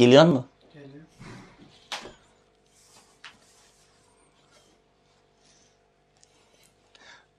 Geliyor mu? Geliyor.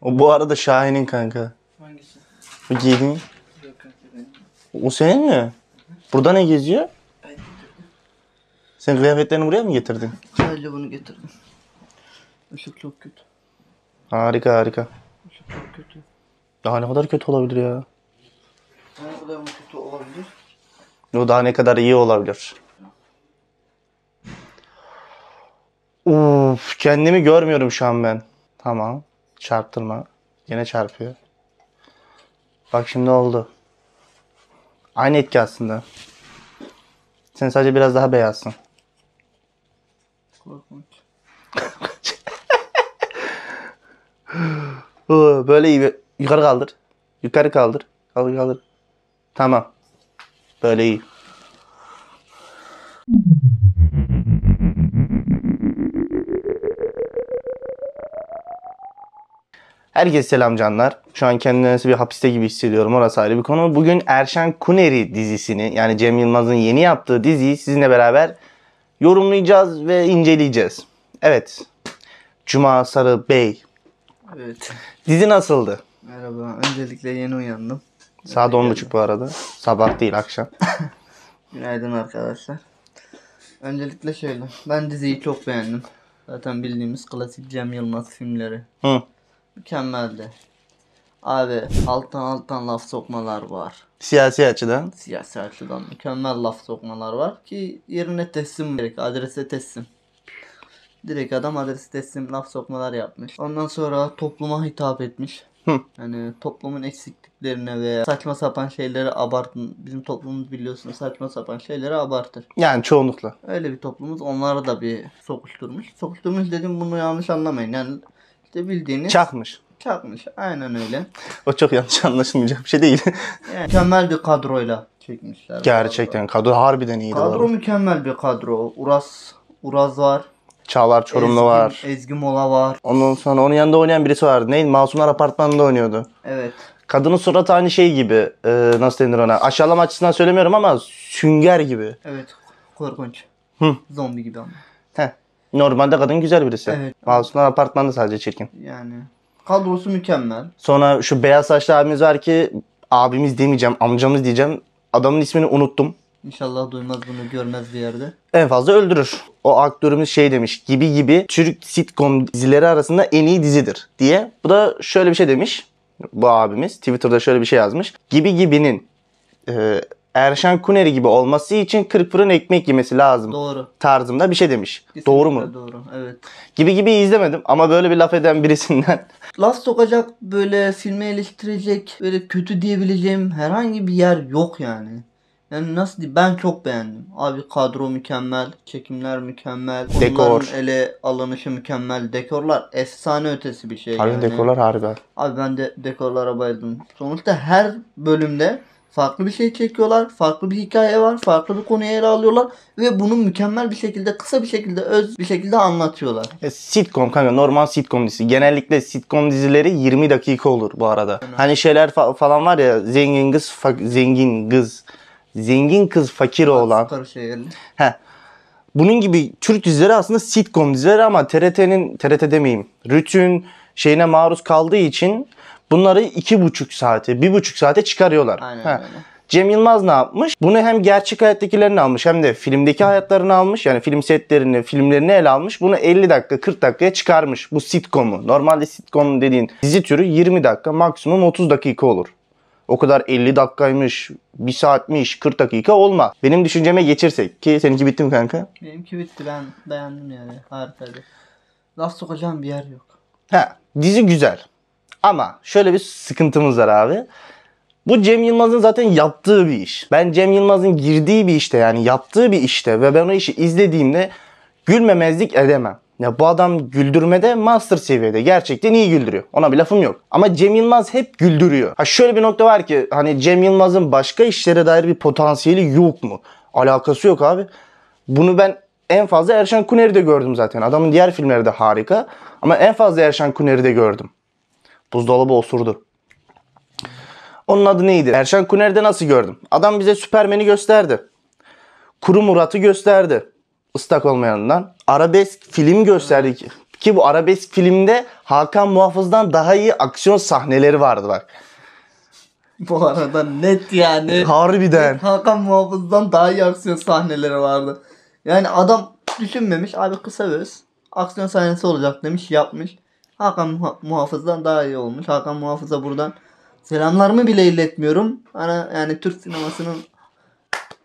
O bu arada Şahin'in kanka. Hangisi? Bu giydiğin. O senin mi? Burada ne geziyor? Sen kıyafetlerini buraya mı getirdin? Hayır bunu getirdim. Işık çok kötü. Harika harika. Işık çok kötü. Daha ne kadar kötü olabilir ya? Ne kadar kötü olabilir? Bu daha ne kadar iyi olabilir. Uf, kendimi görmüyorum şu an ben. Tamam. Çarptırma. Yine çarpıyor. Bak şimdi oldu. Aynı etki aslında. Sen sadece biraz daha beyazsın. Böyle iyi. Yukarı kaldır. Yukarı kaldır. Kaldır kaldır. Tamam. Böyle iyi. Herkese selam canlar. Şu an kendimi bir hapiste gibi hissediyorum. Orası ayrı bir konu. Bugün Erşen Kuneri dizisini yani Cem Yılmaz'ın yeni yaptığı diziyi sizinle beraber yorumlayacağız ve inceleyeceğiz. Evet. Cuma Sarı Bey. Evet. Dizi nasıldı? Merhaba. Öncelikle yeni uyandım. Saat on buçuk bu arada. Sabah değil akşam. Günaydın arkadaşlar. Öncelikle şöyle. Ben diziyi çok beğendim. Zaten bildiğimiz klasik Cem Yılmaz filmleri. Hı. Mükemmeldi. Abi alttan alttan laf sokmalar var. Siyasi açıdan. Siyasi açıdan mükemmel laf sokmalar var ki yerine teslim direkt adrese teslim. Direkt adam adresi teslim laf sokmalar yapmış. Ondan sonra topluma hitap etmiş. Hı. Yani toplumun eksikliklerine veya saçma sapan şeyleri abartın. Bizim toplumumuz biliyorsun saçma sapan şeyleri abartır. Yani çoğunlukla. Öyle bir toplumuz onlara da bir sokuşturmuş. Sokuşturmuş dedim bunu yanlış anlamayın. Yani işte bildiğiniz... Çakmış. Çakmış. Aynen öyle. o çok yanlış anlaşılmayacak bir şey değil. yani, mükemmel bir kadroyla çekmişler. Gerçekten kadro, kadro harbiden iyiydi. Kadro abi. mükemmel bir kadro. Uras Uraz var. Çağlar Çorumlu Ezgi, var. Ezgi Mola var. Ondan sonra onun yanında oynayan birisi vardı. Neydi? Masumlar Apartmanı'nda oynuyordu. Evet. Kadının suratı aynı şey gibi. Ee, nasıl denir ona? Aşağılama açısından söylemiyorum ama sünger gibi. Evet. Korkunç. Hı. Zombi gibi ama. Heh. Normalde kadın güzel birisi. Evet. Masumlar Apartmanı'nda sadece çirkin. Yani. Kadrosu mükemmel. Sonra şu beyaz saçlı abimiz var ki abimiz demeyeceğim amcamız diyeceğim. Adamın ismini unuttum. İnşallah duymaz bunu görmez bir yerde. En fazla öldürür. O aktörümüz şey demiş gibi gibi Türk sitcom dizileri arasında en iyi dizidir diye. Bu da şöyle bir şey demiş. Bu abimiz Twitter'da şöyle bir şey yazmış. Gibi gibinin e, Erşen Kuneri gibi olması için 40 fırın ekmek yemesi lazım. Doğru. Tarzımda bir şey demiş. Kesinlikle doğru mu? Doğru. Evet. Gibi gibi izlemedim ama böyle bir laf eden birisinden. Laf sokacak böyle filme eleştirecek böyle kötü diyebileceğim herhangi bir yer yok yani. Yani nasıl diyeyim ben çok beğendim. Abi kadro mükemmel, çekimler mükemmel, Dekor. ele alınışı mükemmel, dekorlar efsane ötesi bir şey. Abi yani. dekorlar harika. Abi ben de dekorlara bayıldım. Sonuçta her bölümde farklı bir şey çekiyorlar, farklı bir hikaye var, farklı bir konuyu ele alıyorlar ve bunu mükemmel bir şekilde, kısa bir şekilde, öz bir şekilde anlatıyorlar. E, sitcom kanka normal sitcom dizisi. Genellikle sitcom dizileri 20 dakika olur bu arada. Aynen. Hani şeyler fa- falan var ya zengin kız, fa- zengin kız zengin kız fakir oğlan. He. Bunun gibi Türk dizileri aslında sitcom dizileri ama TRT'nin TRT demeyeyim. Rütün şeyine maruz kaldığı için bunları iki buçuk saate, bir buçuk saate çıkarıyorlar. Aynen öyle. Cem Yılmaz ne yapmış? Bunu hem gerçek hayattakilerini almış hem de filmdeki hayatlarını almış. Yani film setlerini, filmlerini ele almış. Bunu 50 dakika, 40 dakikaya çıkarmış. Bu sitcom'u. Normalde sitcom dediğin dizi türü 20 dakika, maksimum 30 dakika olur. O kadar 50 dakikaymış, 1 saatmiş, 40 dakika olma. Benim düşünceme geçirsek ki seninki bitti mi kanka? Benimki bitti ben dayandım yani haritada. Laf sokacağım bir yer yok. Ha, dizi güzel. Ama şöyle bir sıkıntımız var abi. Bu Cem Yılmaz'ın zaten yaptığı bir iş. Ben Cem Yılmaz'ın girdiği bir işte yani yaptığı bir işte ve ben o işi izlediğimde gülmemezlik edemem. Ya bu adam güldürmede master seviyede. Gerçekten iyi güldürüyor. Ona bir lafım yok. Ama Cem Yılmaz hep güldürüyor. Ha şöyle bir nokta var ki hani Cem Yılmaz'ın başka işlere dair bir potansiyeli yok mu? Alakası yok abi. Bunu ben en fazla Erşan Kuner'de gördüm zaten. Adamın diğer filmleri de harika. Ama en fazla Erşan Kuner'de gördüm. Buzdolabı osurdu. Onun adı neydi? Erşan Kuner'de nasıl gördüm? Adam bize Süpermen'i gösterdi. Kuru Murat'ı gösterdi ıslak olmayanından. Arabesk film gösterdik. Ki bu arabesk filmde Hakan Muhafız'dan daha iyi aksiyon sahneleri vardı bak. Bu arada net yani. Harbiden. Hakan Muhafız'dan daha iyi aksiyon sahneleri vardı. Yani adam düşünmemiş abi kısa veririz. Aksiyon sahnesi olacak demiş yapmış. Hakan Muhafız'dan daha iyi olmuş. Hakan Muhafız'a buradan selamlarımı bile iletmiyorum. Ana, yani Türk sinemasının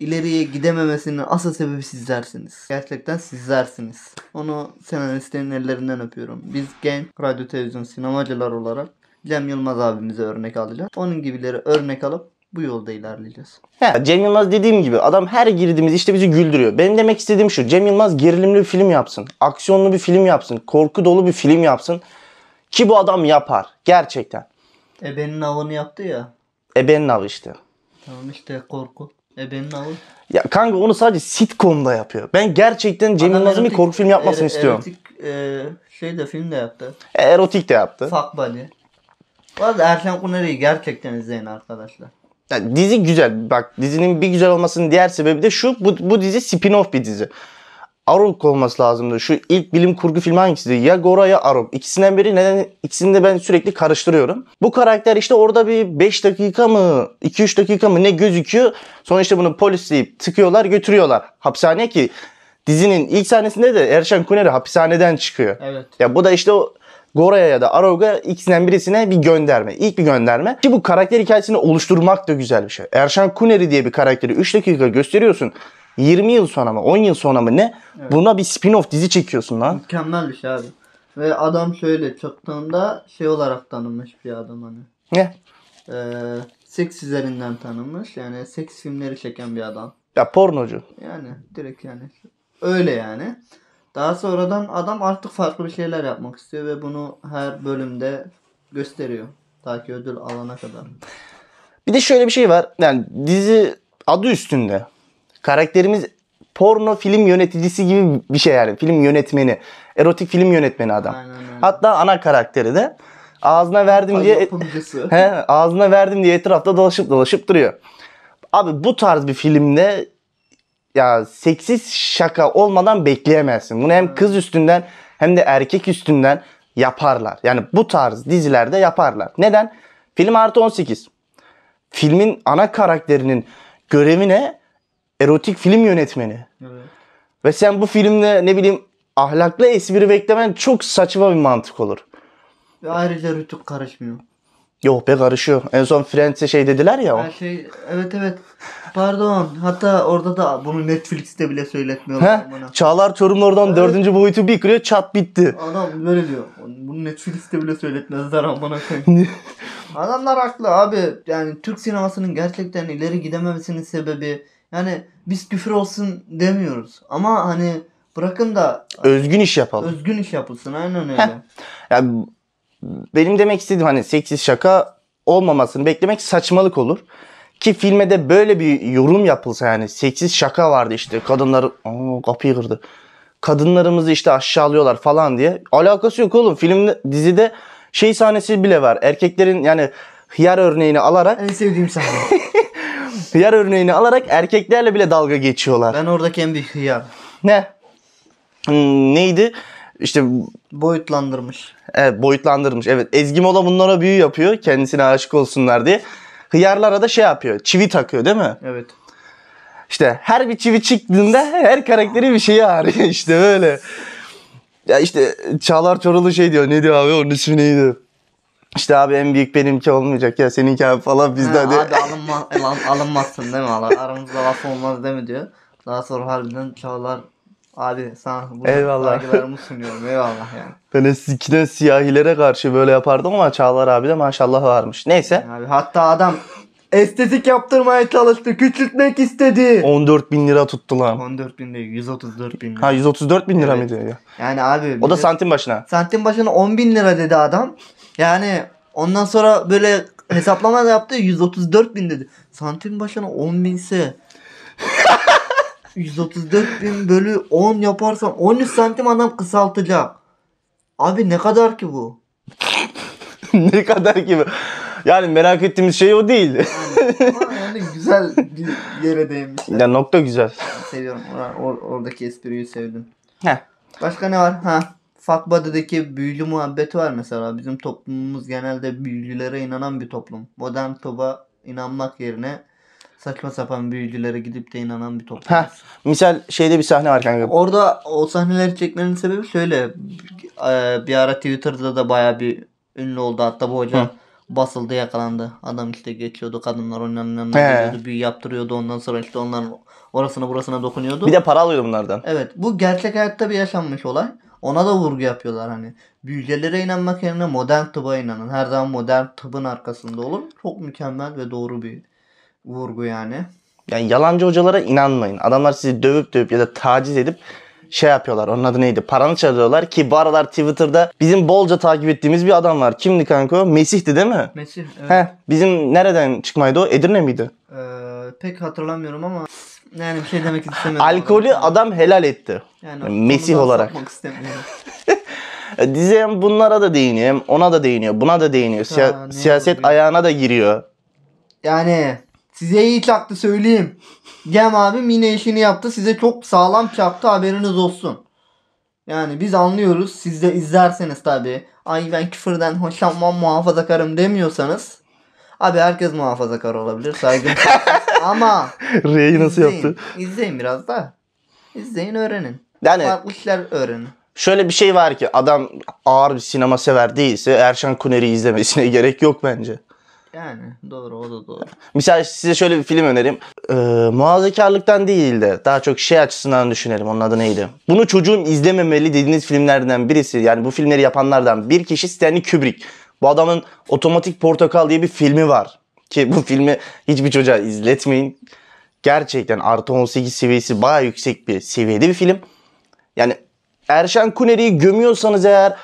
ileriye gidememesinin asıl sebebi sizlersiniz. Gerçekten sizlersiniz. Onu senaristlerin ellerinden öpüyorum. Biz genç radyo televizyon sinemacılar olarak Cem Yılmaz abimize örnek alacağız. Onun gibileri örnek alıp bu yolda ilerleyeceğiz. He, Cem Yılmaz dediğim gibi adam her girdiğimiz işte bizi güldürüyor. Benim demek istediğim şu. Cem Yılmaz gerilimli bir film yapsın. Aksiyonlu bir film yapsın. Korku dolu bir film yapsın. Ki bu adam yapar. Gerçekten. Ebenin avını yaptı ya. Ebenin avı işte. Tamam işte korku. E beni alın. Ya kanka onu sadece sitcom'da yapıyor. Ben gerçekten Cem Yılmaz'ın bir korku filmi yapmasını er, istiyorum. Erotik e, şey de film de yaptı. E, erotik de yaptı. Fuck Buddy. Bu arada Erşen Kuneri'yi gerçekten izleyin arkadaşlar. Ya, dizi güzel. Bak dizinin bir güzel olmasının diğer sebebi de şu. Bu, bu dizi spin-off bir dizi. Arok olması lazımdı. Şu ilk bilim kurgu filmi hangisiydi? Ya Gora ya Arok. İkisinden biri neden ikisini de ben sürekli karıştırıyorum. Bu karakter işte orada bir 5 dakika mı 2-3 dakika mı ne gözüküyor. Sonra işte bunu polisleyip tıkıyorlar götürüyorlar. hapishaneye ki dizinin ilk sahnesinde de Erşan Kuneri hapishaneden çıkıyor. Evet. Ya bu da işte o Gora'ya ya da Arog'a ikisinden birisine bir gönderme. İlk bir gönderme. Ki bu karakter hikayesini oluşturmak da güzel bir şey. Erşan Kuneri diye bir karakteri 3 dakika gösteriyorsun. 20 yıl sonra mı 10 yıl sonra mı ne? Evet. Buna bir spin-off dizi çekiyorsun lan. Mükemmel bir şey abi. Ve adam şöyle çıktığında şey olarak tanınmış bir adam hani. Ne? Ee, seks üzerinden tanınmış. Yani seks filmleri çeken bir adam. Ya pornocu. Yani direkt yani. Öyle yani. Daha sonradan adam artık farklı bir şeyler yapmak istiyor ve bunu her bölümde gösteriyor. Ta ki ödül alana kadar. Bir de şöyle bir şey var. Yani dizi adı üstünde. Karakterimiz porno film yöneticisi gibi bir şey yani. Film yönetmeni. Erotik film yönetmeni adam. Aynen, aynen. Hatta ana karakteri de ağzına verdim Ay, diye he, ağzına verdim diye etrafta dolaşıp dolaşıp duruyor. Abi bu tarz bir filmde ya seksiz şaka olmadan bekleyemezsin. Bunu hem kız üstünden hem de erkek üstünden yaparlar. Yani bu tarz dizilerde yaparlar. Neden? Film artı 18. Filmin ana karakterinin görevi ne? erotik film yönetmeni. Evet. Ve sen bu filmde ne bileyim ahlaklı espri beklemen çok saçma bir mantık olur. Ve ayrıca Rütük karışmıyor. Yok be karışıyor. En son Friends'e şey dediler ya. Her şey evet evet. Pardon. Hatta orada da bunu Netflix'te bile söyletmiyorlar He? bana. Çağlar Çorum'un oradan evet. dördüncü boyutu bir kırıyor çat bitti. Adam böyle diyor. Bunu Netflix'te bile söyletmezler amına koyayım. Adamlar haklı abi. Yani Türk sinemasının gerçekten ileri gidememesinin sebebi yani biz küfür olsun demiyoruz. Ama hani bırakın da özgün iş yapalım. Özgün iş yapılsın aynen öyle. Heh. Yani benim demek istediğim hani seksiz şaka olmamasını beklemek saçmalık olur. Ki filme de böyle bir yorum yapılsa yani seksiz şaka vardı işte kadınlar aa, kapıyı kırdı. Kadınlarımızı işte aşağılıyorlar falan diye. Alakası yok oğlum filmde dizide şey sahnesi bile var. Erkeklerin yani hıyar örneğini alarak. En sevdiğim sahne. hıyar örneğini alarak erkeklerle bile dalga geçiyorlar. Ben oradaki en büyük hıyar. Ne? Hmm, neydi? İşte boyutlandırmış. Evet boyutlandırmış. Evet Ezgi Mola bunlara büyü yapıyor kendisine aşık olsunlar diye. Hıyarlara da şey yapıyor. Çivi takıyor değil mi? Evet. İşte her bir çivi çıktığında her karakteri bir şeyi ağrıyor işte böyle. Ya işte Çağlar Çorulu şey diyor. Ne diyor abi onun ismi neydi? İşte abi en büyük benimki olmayacak ya seninki abi falan bizde de. Abi alınma, alınmazsın değil mi? Aramızda laf olmaz değil mi diyor. Daha sonra harbiden Çağlar abi sana bu eyvallah. saygılarımı sunuyorum eyvallah yani. Ben eskiden siyahilere karşı böyle yapardım ama Çağlar abi de maşallah varmış. Neyse. Abi, hatta adam Estetik yaptırmaya çalıştı. Küçültmek istedi. 14 bin lira tuttu lan. 14 bin değil 134 bin lira. Ha 134 bin lira Evet. mıydı ya? Yani abi. O da santim başına. Santim başına 10 bin lira dedi adam. Yani ondan sonra böyle hesaplama da yaptı 134 bin dedi. Santim başına 10 binse 134 bin bölü 10 yaparsan 13 santim adam kısaltacak. Abi ne kadar ki bu? ne kadar ki bu? Yani merak ettiğimiz şey o değil. Ama yani güzel bir yere değmiş. Ya nokta güzel. Seviyorum. Or- or- oradaki espriyi sevdim. Heh. Başka ne var? Ha. Fakbada'daki büyülü muhabbeti var mesela. Bizim toplumumuz genelde büyücülere inanan bir toplum. Modern toba inanmak yerine saçma sapan büyücülere gidip de inanan bir toplum. Heh, misal şeyde bir sahne var kanka. Orada o sahneleri çekmenin sebebi şöyle. Ee, bir ara Twitter'da da baya bir ünlü oldu. Hatta bu hoca Hı basıldı yakalandı. Adam işte geçiyordu kadınlar onların yanına He. geliyordu, büyü yaptırıyordu ondan sonra işte onların orasına burasına dokunuyordu. Bir de para alıyordu bunlardan. Evet bu gerçek hayatta bir yaşanmış olay. Ona da vurgu yapıyorlar hani. Büyücelere inanmak yerine modern tıba inanın. Her zaman modern tıbın arkasında olun. Çok mükemmel ve doğru bir vurgu yani. Yani yalancı hocalara inanmayın. Adamlar sizi dövüp dövüp ya da taciz edip şey yapıyorlar. Onun adı neydi? Paranı çalıyorlar ki bu aralar Twitter'da bizim bolca takip ettiğimiz bir adam var. Kimdi kanka o? Mesih'ti değil mi? Mesih evet. Heh, bizim nereden çıkmaydı o? Edirne miydi? Ee, pek hatırlamıyorum ama yani bir şey demek istemedim. Alkolü olarak. adam helal etti. Yani, Mesih olarak. Dizem bunlara da değiniyor. Ona da değiniyor. Buna da değiniyor. Siya- ha, siyaset bileyim. ayağına da giriyor. Yani Size iyi çaktı söyleyeyim. Gem abi yine işini yaptı. Size çok sağlam çaktı haberiniz olsun. Yani biz anlıyoruz. Siz de izlerseniz tabi. Ay ben küfürden hoşlanmam muhafazakarım demiyorsanız. Abi herkes muhafazakar olabilir. Saygım. Ama. R'yi nasıl yaptı? İzleyin biraz da. İzleyin öğrenin. Yani, Farklı işler öğrenin. Şöyle bir şey var ki adam ağır bir sinema sever değilse Erşan Kuner'i izlemesine gerek yok bence. Yani doğru o da doğru. Misal size şöyle bir film önereyim. Ee, muhazekarlıktan değil de daha çok şey açısından düşünelim. Onun adı neydi? Bunu çocuğun izlememeli dediğiniz filmlerden birisi. Yani bu filmleri yapanlardan bir kişi Stanley Kubrick. Bu adamın Otomatik Portakal diye bir filmi var. Ki bu filmi hiçbir çocuğa izletmeyin. Gerçekten artı 18 seviyesi baya yüksek bir seviyede bir film. Yani Erşen Kuneri'yi gömüyorsanız eğer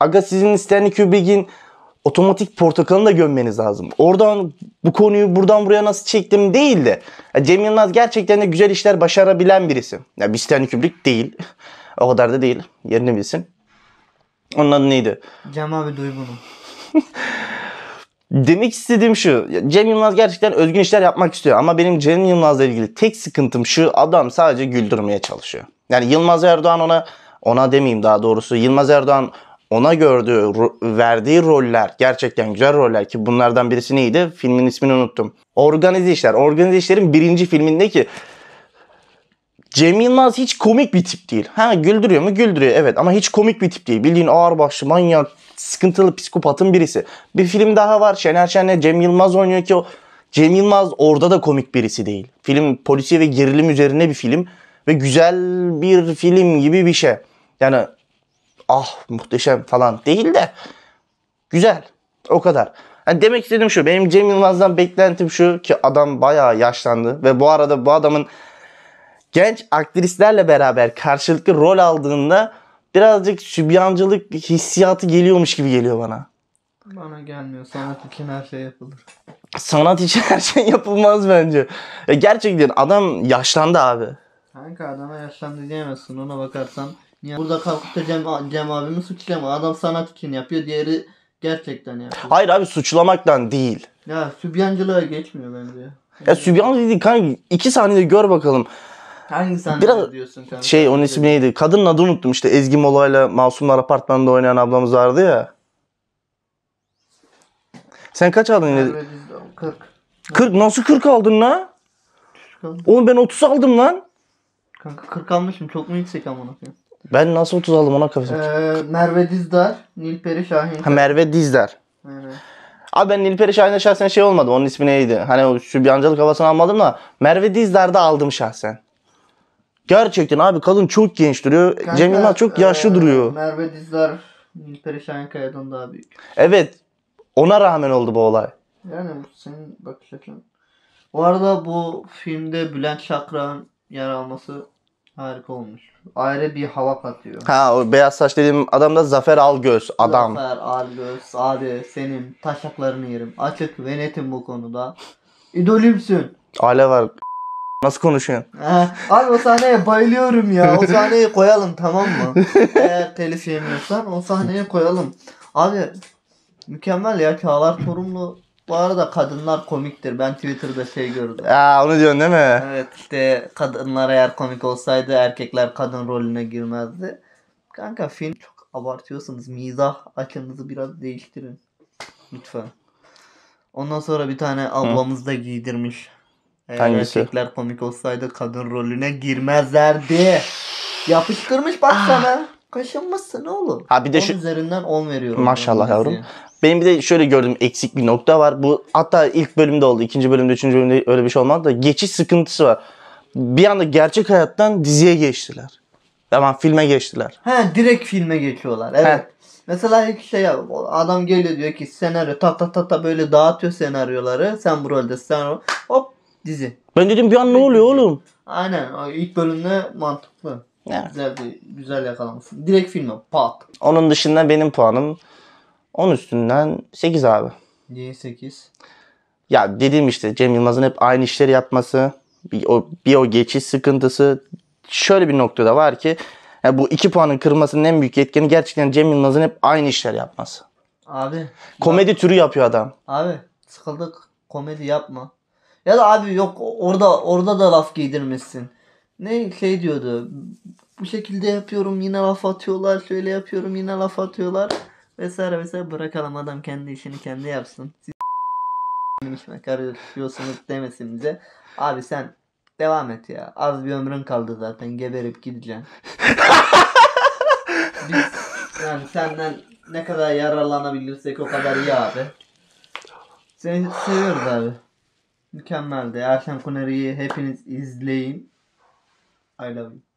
Aga sizin Stanley Kubrick'in otomatik portakalını da gömmeniz lazım. Oradan bu konuyu buradan buraya nasıl çektim değil de Cem Yılmaz gerçekten de güzel işler başarabilen birisi. Ya bir Stanley Kubrick değil. o kadar da değil. Yerini bilsin. Onun adı neydi? Cem abi duy bunu. Demek istediğim şu. Cem Yılmaz gerçekten özgün işler yapmak istiyor. Ama benim Cem Yılmaz'la ilgili tek sıkıntım şu. Adam sadece güldürmeye çalışıyor. Yani Yılmaz Erdoğan ona ona demeyeyim daha doğrusu. Yılmaz Erdoğan ona gördüğü, verdiği roller gerçekten güzel roller ki bunlardan birisi neydi? Filmin ismini unuttum. Organize İşler. Organize İşler'in birinci filmindeki Cem Yılmaz hiç komik bir tip değil. Ha güldürüyor mu? Güldürüyor evet ama hiç komik bir tip değil. Bildiğin ağırbaşlı, manyak, sıkıntılı psikopatın birisi. Bir film daha var. Şener Şen'le Cem Yılmaz oynuyor ki o Cem Yılmaz orada da komik birisi değil. Film polisiye ve gerilim üzerine bir film ve güzel bir film gibi bir şey. Yani ah muhteşem falan değil de güzel. O kadar. Yani demek istediğim şu. Benim Cem Yılmaz'dan beklentim şu ki adam bayağı yaşlandı. Ve bu arada bu adamın genç aktrislerle beraber karşılıklı rol aldığında birazcık sübyancılık hissiyatı geliyormuş gibi geliyor bana. Bana gelmiyor. Sanat için her şey yapılır. Sanat için her şey yapılmaz bence. Ya e, gerçekten adam yaşlandı abi. Kanka adama yaşlandı diyemezsin. Ona bakarsan yani burada kalkıp da Cem, Cem abimi suçlama. Adam sanat için yapıyor. Diğeri gerçekten yapıyor. Hayır abi suçlamaktan değil. Ya sübyancılığa geçmiyor bence. Ya sübyancı değil kanka. İki saniyede gör bakalım. Hangi sahnede Biraz diyorsun kanka? Şey onun ismi neydi? Kadının adını unuttum işte Ezgi Mola'yla Masumlar Apartmanı'nda oynayan ablamız vardı ya. Sen kaç aldın yine? 40. 40 nasıl 40 aldın lan? Oğlum ben 30 aldım lan. Kanka 40 almışım çok mu yüksek amına koyayım? Ben nasıl 30 aldım ona kafasını ee, Merve Dizdar, Nilperi Şahin. Ha, Merve Dizdar. Evet. Abi ben Nilperi Şahin'de şahsen şey olmadı. Onun ismi neydi? Hani o sübyancılık havasını almadım da Merve Dizdar'da aldım şahsen. Gerçekten abi kadın çok genç duruyor. Kanka, Cem Yılmaz çok yaşlı e, duruyor. Merve Dizdar Nilperi Şahin Şahinkaya'dan daha büyük. Evet. Ona rağmen oldu bu olay. Yani bu senin bakış açın. Bu arada bu filmde Bülent Şakran yer alması harika olmuş ayrı bir hava katıyor. Ha o beyaz saç dediğim adam da Zafer Algöz adam. Zafer Algöz abi senin taşaklarını yerim. Açık ve netim bu konuda. İdolümsün. Aile var. Nasıl konuşuyorsun? Ha, abi o sahneye bayılıyorum ya. O sahneyi koyalım tamam mı? Eğer telif yemiyorsan o sahneyi koyalım. Abi mükemmel ya Çağlar Torumlu bu arada kadınlar komiktir. Ben Twitter'da şey gördüm. Aa onu diyorsun değil mi? Evet işte kadınlar eğer komik olsaydı erkekler kadın rolüne girmezdi. Kanka film çok abartıyorsunuz. Mizah açınızı biraz değiştirin. Lütfen. Ondan sonra bir tane ablamız da giydirmiş. Eğer Hangisi? erkekler komik olsaydı kadın rolüne girmezlerdi. Yapıştırmış bak sana. Ah. Kaşınmışsın oğlum. Ha bir de şu... üzerinden 10 veriyorum. Maşallah yavrum. Benim bir de şöyle gördüğüm eksik bir nokta var. Bu hatta ilk bölümde oldu. ikinci bölümde, üçüncü bölümde öyle bir şey olmadı da geçiş sıkıntısı var. Bir anda gerçek hayattan diziye geçtiler. Tamam filme geçtiler. He direkt filme geçiyorlar. Evet. He. Mesela ilk şey adam geliyor diyor ki senaryo ta ta ta ta böyle dağıtıyor senaryoları. Sen bu rolde sen hop dizi. Ben dedim bir an ne oluyor oğlum? Aynen ilk bölümde mantıklı. Yani. Güzel, güzel yakalamışsın. Direkt filme pat. Onun dışında benim puanım 10 üstünden 8 abi. Niye 8? Ya dediğim işte Cem Yılmaz'ın hep aynı işleri yapması, bir o, bir o geçiş sıkıntısı. Şöyle bir noktada var ki yani bu 2 puanın kırmasının en büyük etkeni gerçekten Cem Yılmaz'ın hep aynı işler yapması. Abi. Komedi ya, türü yapıyor adam. Abi sıkıldık komedi yapma. Ya da abi yok orada orada da laf giydirmişsin ne şey diyordu. Bu şekilde yapıyorum yine laf atıyorlar. Şöyle yapıyorum yine laf atıyorlar. Vesaire vesaire bırakalım adam kendi işini kendi yapsın. Siz işime karışıyorsunuz demesin bize. Abi sen devam et ya. Az bir ömrün kaldı zaten geberip gideceksin. Biz yani senden ne kadar yararlanabilirsek o kadar iyi abi. Seni seviyoruz abi. Mükemmeldi. Erşen Kuneri'yi hepiniz izleyin. I love you.